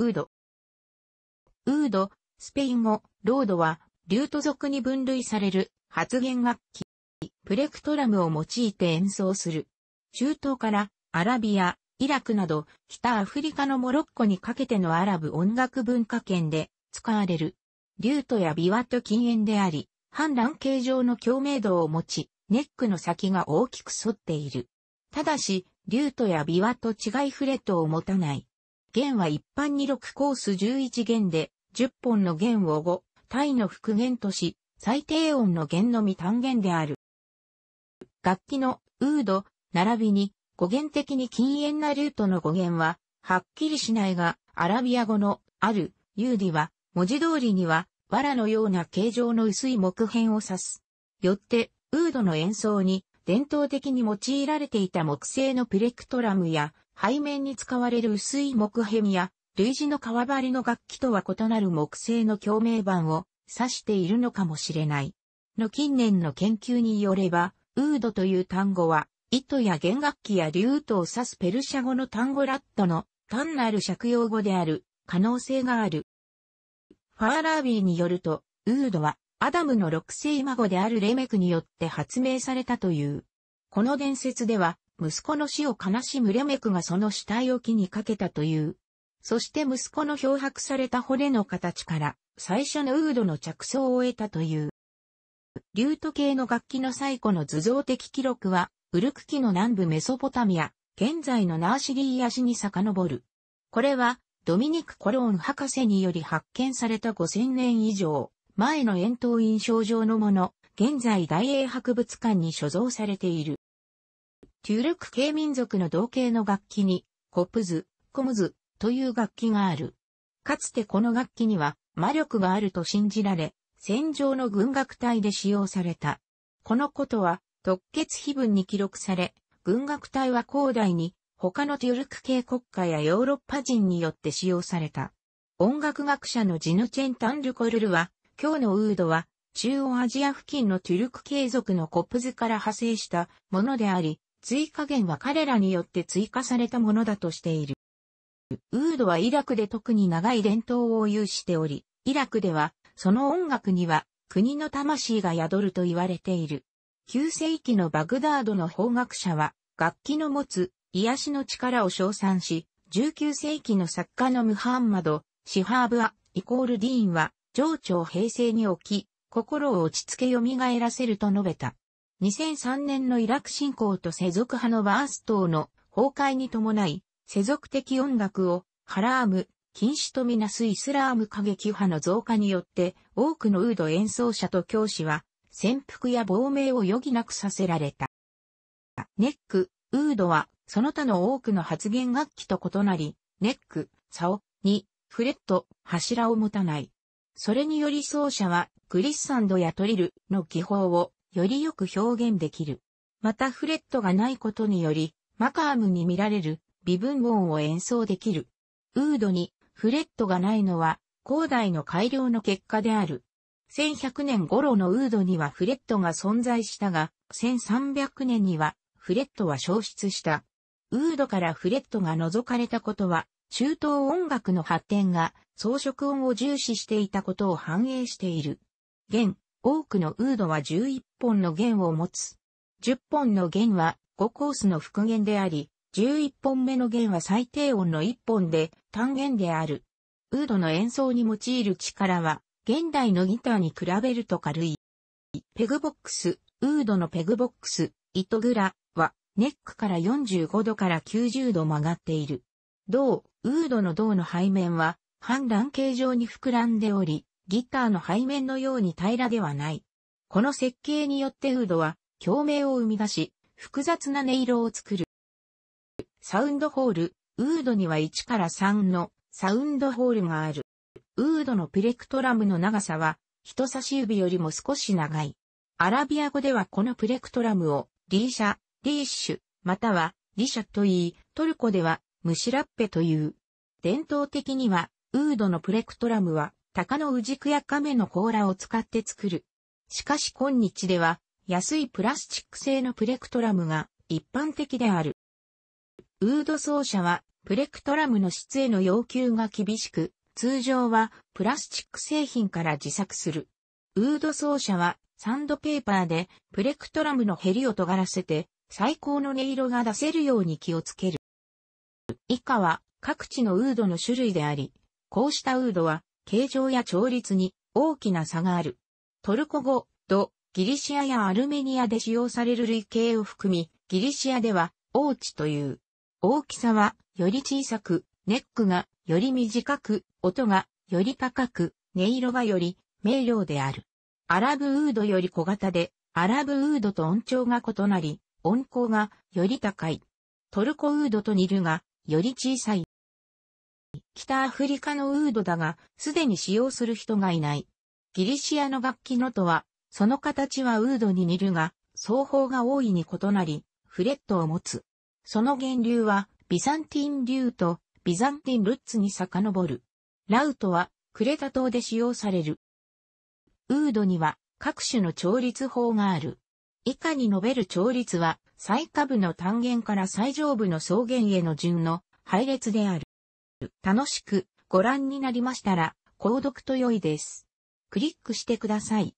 ウード。ウード、スペイン語、ロードは、リュート族に分類される発言楽器、プレクトラムを用いて演奏する。中東からアラビア、イラクなど北アフリカのモロッコにかけてのアラブ音楽文化圏で使われる。リュートやビワと禁煙であり、反乱形状の共鳴度を持ち、ネックの先が大きく反っている。ただし、リュートやビワと違いフレットを持たない。弦は一般に6コース11弦で、10本の弦を5、体の復元とし、最低音の弦のみ単弦である。楽器のウード、並びに語源的に禁煙なルートの語源は、はっきりしないが、アラビア語のある、ユーディは、文字通りには、藁のような形状の薄い木片を指す。よって、ウードの演奏に、伝統的に用いられていた木製のプレクトラムや、背面に使われる薄い木片や、類似の革張りの楽器とは異なる木製の共鳴板を指しているのかもしれない。の近年の研究によれば、ウードという単語は、糸や弦楽器やリュートを指すペルシャ語の単語ラットの単なる借用語である可能性がある。ファーラービーによると、ウードはアダムの六世孫であるレメクによって発明されたという。この伝説では、息子の死を悲しむレメクがその死体を木にかけたという。そして息子の漂白された骨の形から、最初のウードの着想を得たという。リュート系の楽器の最古の図像的記録は、ウルクキの南部メソポタミア、現在のナーシリーヤ市に遡る。これは、ドミニク・コローン博士により発見された5000年以上。前の円筒印象上のもの、現在大英博物館に所蔵されている。トゥルク系民族の同型の楽器に、コプズ、コムズという楽器がある。かつてこの楽器には魔力があると信じられ、戦場の軍楽隊で使用された。このことは、特決碑文に記録され、軍楽隊は広大に他のトゥルク系国家やヨーロッパ人によって使用された。音楽学者のジヌチェン・タン・ルコルルは、今日のウードは、中央アジア付近のトゥルク系族のコップズから派生したものであり、追加源は彼らによって追加されたものだとしている。ウードはイラクで特に長い伝統を有しており、イラクでは、その音楽には国の魂が宿ると言われている。9世紀のバグダードの法学者は、楽器の持つ癒しの力を称賛し、19世紀の作家のムハンマド、シハーブア、イコールディーンは、情緒を平成に置き、心を落ち着け蘇らせると述べた。2003年のイラク侵攻と世俗派のバース等の崩壊に伴い、世俗的音楽をハラーム、禁止とみなすイスラーム過激派の増加によって多くのウード演奏者と教師は潜伏や亡命を余儀なくさせられた。ネック、ウードはその他の多くの発言楽器と異なり、ネック、竿にフレット、柱を持たない。それにより奏者はクリッサンドやトリルの技法をよりよく表現できる。またフレットがないことにより、マカームに見られる微分音を演奏できる。ウードにフレットがないのは、広大の改良の結果である。1100年頃のウードにはフレットが存在したが、1300年にはフレットは消失した。ウードからフレットが覗かれたことは、中東音楽の発展が装飾音を重視していたことを反映している。弦、多くのウードは11本の弦を持つ。10本の弦は5コースの復元であり、11本目の弦は最低音の1本で単弦である。ウードの演奏に用いる力は、現代のギターに比べると軽い。ペグボックス、ウードのペグボックス、糸グラは、ネックから45度から90度曲がっている。銅、ウードの銅の背面は、半乱形状に膨らんでおり、ギターの背面のように平らではない。この設計によってウードは、共鳴を生み出し、複雑な音色を作る。サウンドホール、ウードには1から3のサウンドホールがある。ウードのプレクトラムの長さは、人差し指よりも少し長い。アラビア語ではこのプレクトラムを、リーシャ、リーシュ、または、リシャと言い、トルコでは、ムシラッペという。伝統的には、ウードのプレクトラムは、鷹のじくや亀の甲羅を使って作る。しかし今日では、安いプラスチック製のプレクトラムが一般的である。ウード奏者は、プレクトラムの質への要求が厳しく、通常はプラスチック製品から自作する。ウード奏者はサンドペーパーでプレクトラムのヘリを尖らせて最高の音色が出せるように気をつける。以下は各地のウードの種類であり、こうしたウードは形状や調律に大きな差がある。トルコ語、ド、ギリシアやアルメニアで使用される類型を含み、ギリシアでは、オーチという。大きさは、より小さく、ネックが、より短く、音が、より高く、音色がより、明瞭である。アラブウードより小型で、アラブウードと音調が異なり、音高が、より高い。トルコウードと似るが、より小さい。北アフリカのウードだが、すでに使用する人がいない。ギリシアの楽器のとは、その形はウードに似るが、奏法が大いに異なり、フレットを持つ。その源流は、ビザンティン流と、ビザンティンルッツに遡る。ラウトは、クレタ島で使用される。ウードには、各種の調律法がある。以下に述べる調律は、最下部の単元から最上部の草原への順の配列である。楽しくご覧になりましたら、購読と良いです。クリックしてください。